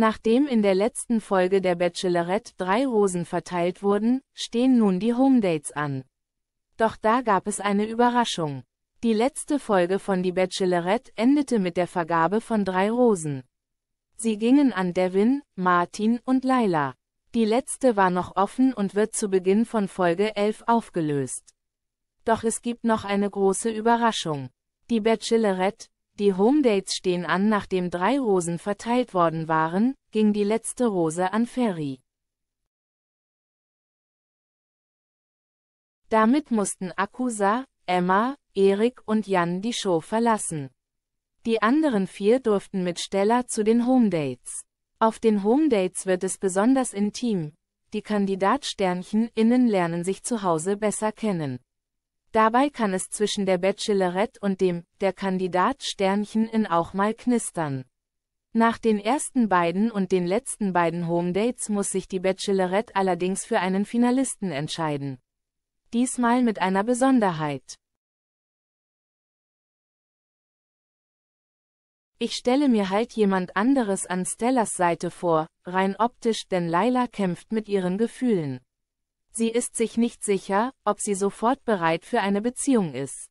Nachdem in der letzten Folge der Bachelorette drei Rosen verteilt wurden, stehen nun die Homedates an. Doch da gab es eine Überraschung. Die letzte Folge von Die Bachelorette endete mit der Vergabe von drei Rosen. Sie gingen an Devin, Martin und Laila. Die letzte war noch offen und wird zu Beginn von Folge 11 aufgelöst. Doch es gibt noch eine große Überraschung. Die Bachelorette, die Homedates stehen an, nachdem drei Rosen verteilt worden waren, ging die letzte Rose an Ferry. Damit mussten Akusa, Emma, Erik und Jan die Show verlassen. Die anderen vier durften mit Stella zu den Homedates. Auf den Homedates wird es besonders intim. Die Kandidatsternchen innen lernen sich zu Hause besser kennen. Dabei kann es zwischen der Bachelorette und dem, der Kandidat Sternchen in auch mal knistern. Nach den ersten beiden und den letzten beiden Homedates muss sich die Bachelorette allerdings für einen Finalisten entscheiden. Diesmal mit einer Besonderheit. Ich stelle mir halt jemand anderes an Stellas Seite vor, rein optisch, denn Laila kämpft mit ihren Gefühlen. Sie ist sich nicht sicher, ob sie sofort bereit für eine Beziehung ist.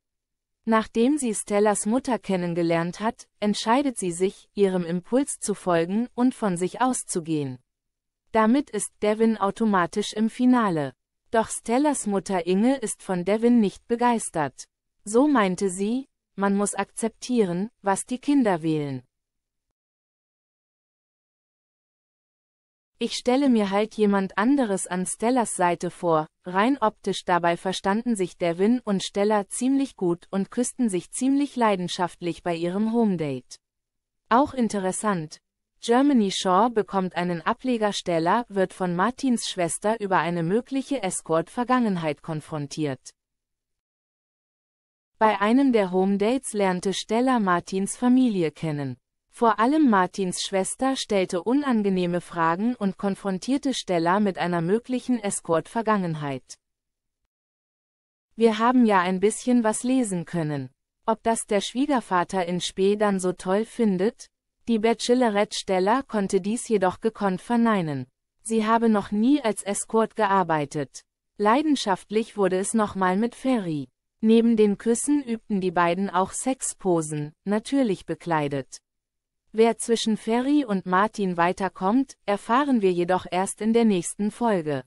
Nachdem sie Stellas Mutter kennengelernt hat, entscheidet sie sich, ihrem Impuls zu folgen und von sich auszugehen. Damit ist Devin automatisch im Finale. Doch Stellas Mutter Inge ist von Devin nicht begeistert. So meinte sie, man muss akzeptieren, was die Kinder wählen. Ich stelle mir halt jemand anderes an Stellas Seite vor, rein optisch dabei verstanden sich Devin und Stella ziemlich gut und küssten sich ziemlich leidenschaftlich bei ihrem Homedate. Auch interessant. Germany Shaw bekommt einen Ableger Stella, wird von Martins Schwester über eine mögliche Escort-Vergangenheit konfrontiert. Bei einem der Homedates lernte Stella Martins Familie kennen. Vor allem Martins Schwester stellte unangenehme Fragen und konfrontierte Stella mit einer möglichen Escort-Vergangenheit. Wir haben ja ein bisschen was lesen können. Ob das der Schwiegervater in Spee dann so toll findet? Die Bachelorette Stella konnte dies jedoch gekonnt verneinen. Sie habe noch nie als Escort gearbeitet. Leidenschaftlich wurde es nochmal mit Ferry. Neben den Küssen übten die beiden auch Sexposen, natürlich bekleidet. Wer zwischen Ferry und Martin weiterkommt, erfahren wir jedoch erst in der nächsten Folge.